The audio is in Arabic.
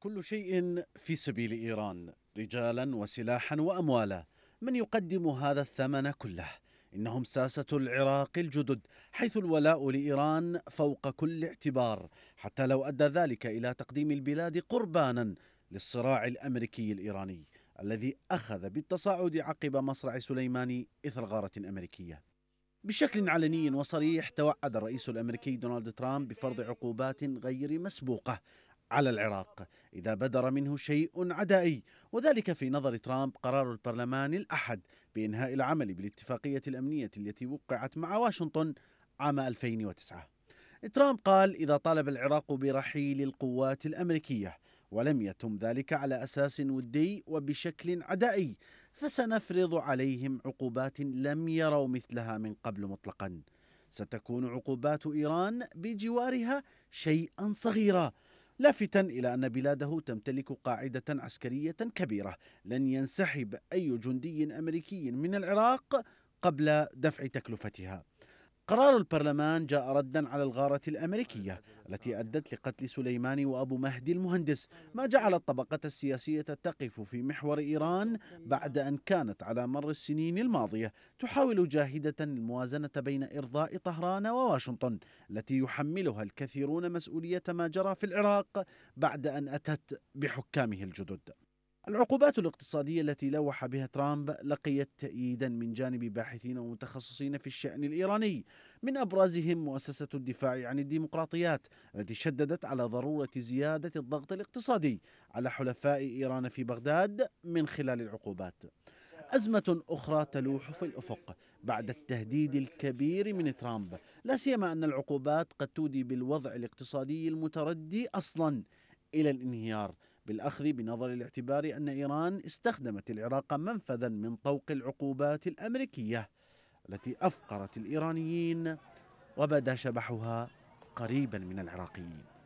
كل شيء في سبيل ايران رجالا وسلاحا واموالا من يقدم هذا الثمن كله انهم ساسه العراق الجدد حيث الولاء لايران فوق كل اعتبار حتى لو ادى ذلك الى تقديم البلاد قربانا للصراع الامريكي الايراني الذي اخذ بالتصاعد عقب مصرع سليماني اثر غاره امريكيه بشكل علني وصريح توعد الرئيس الامريكي دونالد ترامب بفرض عقوبات غير مسبوقه على العراق إذا بدر منه شيء عدائي وذلك في نظر ترامب قرار البرلمان الأحد بإنهاء العمل بالاتفاقية الأمنية التي وقعت مع واشنطن عام 2009 ترامب قال إذا طالب العراق برحيل القوات الأمريكية ولم يتم ذلك على أساس ودي وبشكل عدائي فسنفرض عليهم عقوبات لم يروا مثلها من قبل مطلقا ستكون عقوبات إيران بجوارها شيئا صغيرا لافتا إلى أن بلاده تمتلك قاعدة عسكرية كبيرة لن ينسحب أي جندي أمريكي من العراق قبل دفع تكلفتها قرار البرلمان جاء ردا على الغارة الأمريكية التي أدت لقتل سليماني وأبو مهدي المهندس ما جعل الطبقة السياسية تقف في محور إيران بعد أن كانت على مر السنين الماضية تحاول جاهدة الموازنة بين إرضاء طهران وواشنطن التي يحملها الكثيرون مسؤولية ما جرى في العراق بعد أن أتت بحكامه الجدد العقوبات الاقتصادية التي لوح بها ترامب لقيت تأييدا من جانب باحثين ومتخصصين في الشأن الإيراني من أبرزهم مؤسسة الدفاع عن الديمقراطيات التي شددت على ضرورة زيادة الضغط الاقتصادي على حلفاء إيران في بغداد من خلال العقوبات أزمة أخرى تلوح في الأفق بعد التهديد الكبير من ترامب لا سيما أن العقوبات قد تودي بالوضع الاقتصادي المتردي أصلا إلى الانهيار بالأخذ بنظر الاعتبار أن إيران استخدمت العراق منفذا من طوق العقوبات الأمريكية التي أفقرت الإيرانيين وبدا شبحها قريبا من العراقيين